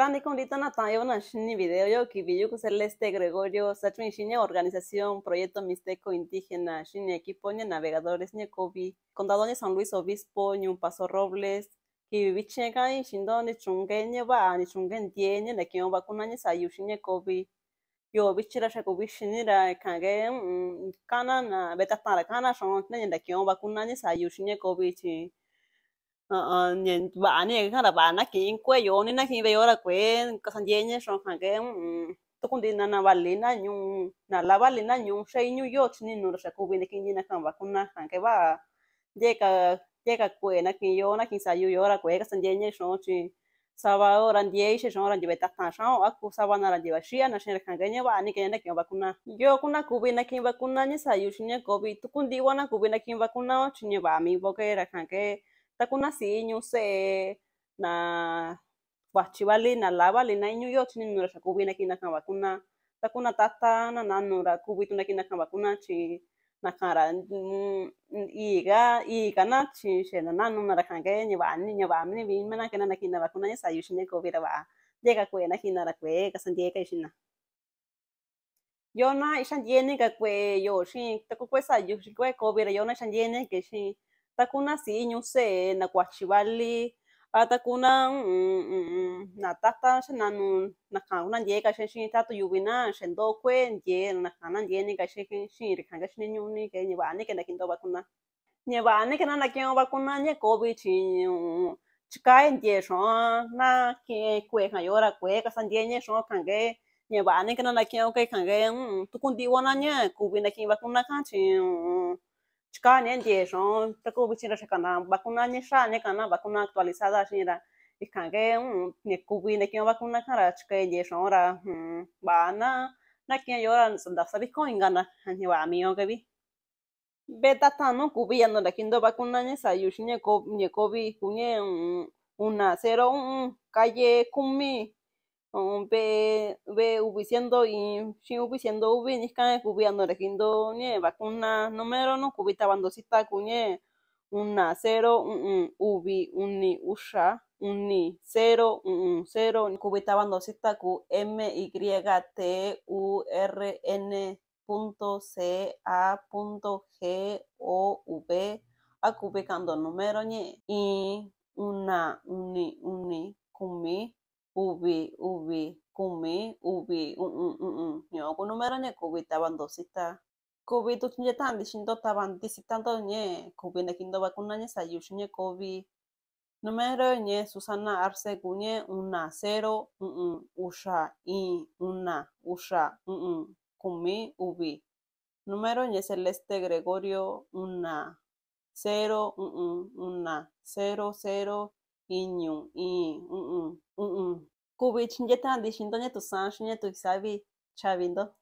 Taniko ndita natayo na shini video yo ki biyuku celeste Gregorio Sachmi shini organización proyecto mixteco indígena shini equipo ña navegadores nekovi cobi condado ña San Luis Obispo un Paso Robles ki biche ka in shindo ni chungue ña ba ni chungue ndie ña na kion vacuna ña sayu yo biche ra shaku bishini ra kange kana na beta tara kana shon ña na kion vacuna ña sayu shiña cobi chi Ờ, ờ nhìn bà này khác là bà nó kia quê vô nên nó kia về là quê có thằng dê nhé xong hàng cái tôi cũng đi na na bà lên na nhung na là bà lên na nhung xây New York nên nó sẽ cố bên kinh như na không bà cũng na hàng cái bà dê cả dê cả quê nó kinh vô nó kia sao vô là quê cái thằng dê nhé xong chứ sao bà ở đan dê chứ xong là dê tắt thằng sao à cô sao bà na là dê bà xia na sẽ hàng cái nhé bà anh kia na kia bà cũng na vô cũng na cố bên na kia bà cũng na nhé sao vô chứ nhé cố bên tôi cũng đi qua na cố bên na kia bà cũng na chứ nhé bà mình bảo cái là hàng cái takuna si se na vachi vali na lava vali na iñu yo chini nura xa kuvi na kina kan takuna tata na na nura kuvi na kina chi na kara mm, iga iga na chi xe na na ni ni ni ñevani ni vi mena kena na kina vakuna ni sayu ni kuvi ra va llega kue na kina ra kue ka ka xina yo na isan yene ka yo xin taku kue sayu xin kue kuvi ra yo na yene ke takuna si ñuse na kuachivali a takuna mm, mm, mm, na tata xenanu na kana ndie ka xexin tatu yuvina xendo kue ndie na kana ndie ni ka xexin xiri kanga xiniñuni ke ñevani ke nakindo vacuna ñevani ke na nakindo vacuna ñekovi chiñu chikae ndie xon na ke kue kayora kue ka sandie ñe xon kangue ñevani ke na nakindo ke kangue tukundiwa na ñe kuvi nakindo vacuna ka chiñu chka ne te shon tako bichira shakana vacuna ni ni kana vacuna actualizada shira ikan un ne kubi ne kyo vacuna kara que ndie shon ra ba na na kyo yora sanda sabi ko ingana ni va mi que kebi beta tano no ya no la kindo vacuna ne sa yushi ne ko ne kobi un una un calle kumi be be ubiciendo y si ubiciendo ubi ni can cubiando vacuna número no cubita bandosita cuñe una cero un, un ubi uni usha uni cero un, un cero cubita bandosita cu m y t u r n punto c a punto g o v a cubicando número ni y una uni uni cumi ubi, ubi, kumi, ubi, un, un, un, un. Yo Nyoku número ne kubi taban dosita. Kubi ¿tú chinye tan dishindo taban disitando ne, kubi ne kindo vacuna ne sayushu ne kubi. Número ne Susana Arce Guñe, una, cero, un, un, usha, i, una, usha, un, un, kumi, ubi. Número ne Celeste Gregorio, una, cero, un, un, una, cero, cero, iñu, i, un, un. ubu içince tanıdığı işin de ne tutsan, şu ne